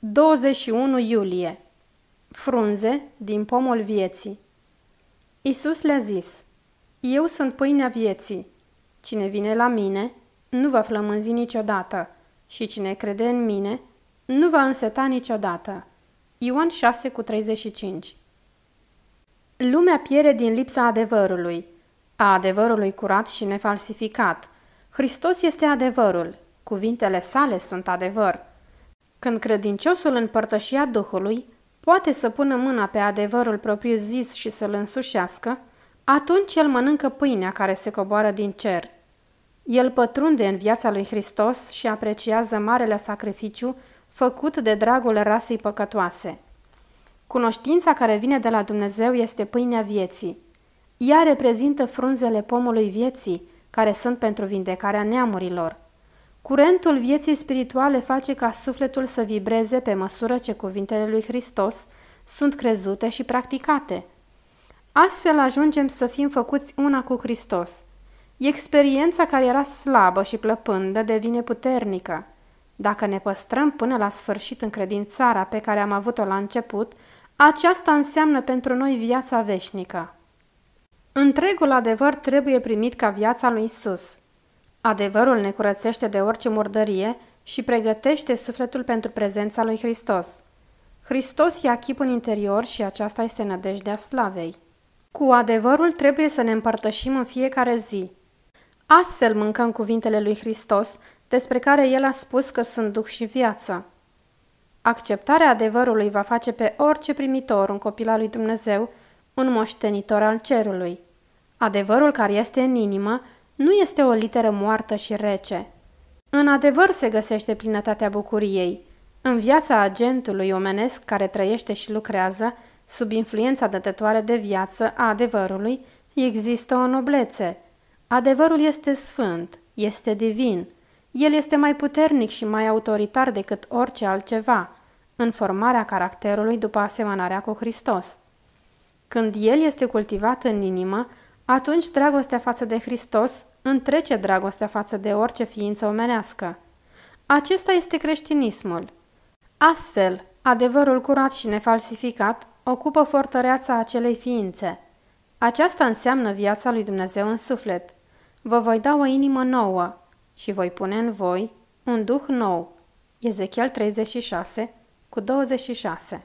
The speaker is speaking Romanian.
21 iulie Frunze din pomul vieții Isus le-a zis, Eu sunt pâinea vieții. Cine vine la mine nu va flămânzi niciodată și cine crede în mine nu va înseta niciodată. Ioan 6 cu 35 Lumea piere din lipsa adevărului, a adevărului curat și nefalsificat, Hristos este adevărul, cuvintele sale sunt adevăr. Când credinciosul împărtășia Duhului poate să pună mâna pe adevărul propriu zis și să-l însușească, atunci el mănâncă pâinea care se coboară din cer. El pătrunde în viața lui Hristos și apreciază marele sacrificiu făcut de dragul rasei păcătoase. Cunoștința care vine de la Dumnezeu este pâinea vieții. Ea reprezintă frunzele pomului vieții, care sunt pentru vindecarea neamurilor. Curentul vieții spirituale face ca sufletul să vibreze pe măsură ce cuvintele lui Hristos sunt crezute și practicate. Astfel ajungem să fim făcuți una cu Hristos. Experiența care era slabă și plăpândă devine puternică. Dacă ne păstrăm până la sfârșit în credințarea pe care am avut-o la început, aceasta înseamnă pentru noi viața veșnică. Întregul adevăr trebuie primit ca viața lui Isus. Adevărul ne curățește de orice murdărie și pregătește sufletul pentru prezența lui Hristos. Hristos ia chip în interior și aceasta este nădejdea slavei. Cu adevărul trebuie să ne împărtășim în fiecare zi. Astfel mâncăm cuvintele lui Hristos, despre care el a spus că sunt duh și viață. Acceptarea adevărului va face pe orice primitor un copil al lui Dumnezeu un moștenitor al cerului. Adevărul care este în inimă nu este o literă moartă și rece. În adevăr se găsește plinătatea bucuriei. În viața agentului omenesc care trăiește și lucrează, sub influența dătătoare de viață a adevărului, există o noblețe. Adevărul este sfânt, este divin. El este mai puternic și mai autoritar decât orice altceva, în formarea caracterului după asemănarea cu Hristos. Când el este cultivat în inimă, atunci dragostea față de Hristos întrece dragostea față de orice ființă omenească. Acesta este creștinismul. Astfel, adevărul curat și nefalsificat ocupă fortăreața acelei ființe. Aceasta înseamnă viața lui Dumnezeu în suflet. Vă voi da o inimă nouă și voi pune în voi un duh nou. Ezechiel 36, cu 26